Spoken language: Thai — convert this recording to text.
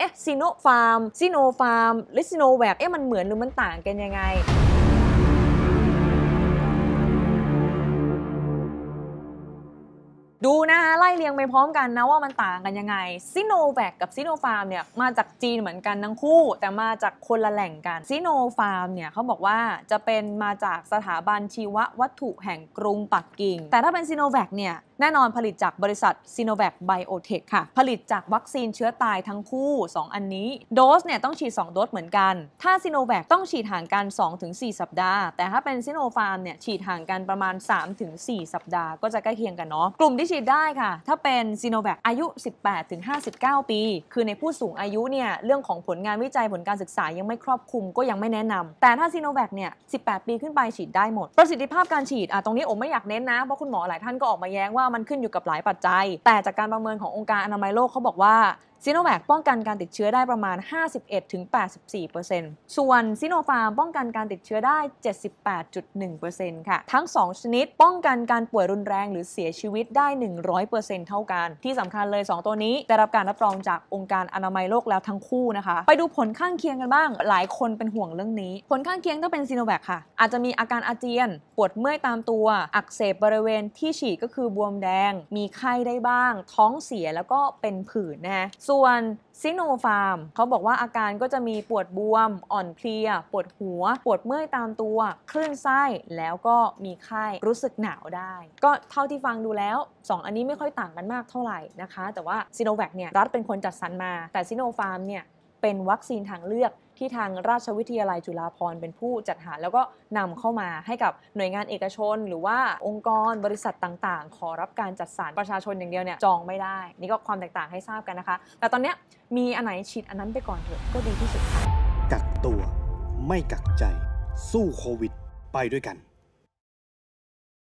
เอ๊ะซีโนฟาร์มซีโนฟาร์มหรือซีโนแวกเอ๊ะมันเหมือนหรือมันต่างกันยังไง ดูนะคะไล่เรียงไปพร้อมกันนะว่ามันต่างกันยังไง ซิโนแวคกับซิโนฟาร์มเนี่ยมาจากจีนเหมือนกันทั้งคู่ แต่มาจากคนละแหล่งกัน ซิโนฟาร์มเนี่ยเขาบอกว่าจะเป็นมาจากสถาบันชีววัตถุแห่งกรุงปักกิ่ง แต่ถ้าเป็นซิโนแวคเนี่ยแน่นอนผลิตจากบริษัท s i n o v a c ไบโอเทคค่ะ ผลิตจากวัคซีนเชื้อตายทั้งคู่ 2 อันนี้โดสเนี่ยต้องฉีด2โดสเหมือนกัน ถ้า s i n o v a c ต้องฉีดห่างกัน 2-4 สัปดาห์ แต่ถ้าเป็น s i n o f a r m เนี่ยฉีดห่างกันประมาณ 3-4 สัปดาห์ก็จะใกล้เคียงกันเนาะกลุ่มที่ฉีดได้ค่ะ ถ้าเป็น s i n o v a c อายุ 18-59 ปี คือในผู้สูงอายุเนี่ยเรื่องของผลงานวิจัยผลการศึกษายังไม่ครอบคลุมก็ยังไม่แนะนำ แต่ถ้า s i n o v a c เนี่ย18 ปีขึ้นไปฉีดได้หมด ประสิทธิภาพการฉีดอ่ะตรงนี้ผมไม่อยากเน้นนะเพราะคุณหมอหลายท่านก็ออกมาแย้งว่ามันขึ้นอยู่กับหลายปัจจัย แต่จากการประเมินขององค์การอนามัยโลกเขาบอกว่าซีโนแวคป้องกันการติดเชื้อได้ประมาณ 51-84%ส่วนซีโนฟาร์มป้องกันการติดเชื้อได้ 78.1%ค่ะ ทั้ง 2 ชนิดป้องกันการป่วยรุนแรงหรือเสียชีวิตได้ 100%เท่ากัน ที่สำคัญเลย 2 ตัวนี้ได้รับการรับรองจากองค์การอนามัยโลกแล้วทั้งคู่นะคะ ไปดูผลข้างเคียงกันบ้าง หลายคนเป็นห่วงเรื่องนี้ ผลข้างเคียงถ้าเป็นซีโนแวคค่ะ อาจจะมีอาการอาเจียน ปวดเมื่อยตามตัว อักเสบบริเวณที่ฉีดก็คือบวมแดง มีไข้ได้บ้าง ท้องเสียแล้วก็เป็นผื่นนะะส่วนซิโนฟาร์มเขาบอกว่าอาการก็จะมีปวดบวมอ่อนเพลีย ปวดหัว ปวดเมื่อยตามตัวคลื่นไส้ แล้วก็มีไข้รู้สึกหนาวได้ ก็เท่าที่ฟังดูแล้ว 2 อันนี้ไม่ค่อยต่างกันมากเท่าไหร่นะคะ แต่ว่าซิโนแวคเนี่ยรัฐเป็นคนจัดสรรมา แต่ซิโนฟาร์มเนี่ยเป็นวัคซีนทางเลือกที่ทางราชวิทยาลัยจุฬาภรณ์เป็นผู้จัดหาแล้วก็นำเข้ามาให้กับหน่วยงานเอกชน หรือว่าองค์กรบริษัทต่างๆ ขอรับการจัดสรรประชาชนอย่างเดียวเนี่ยจองไม่ได้ นี่ก็ความแตกต่างให้ทราบกันนะคะ แต่ตอนนี้มีอันไหนฉีดอันนั้นไปก่อนเถอะ ก็ดีที่สุดค่ะกักตัว ไม่กักใจสู้โควิด ไปด้วยกัน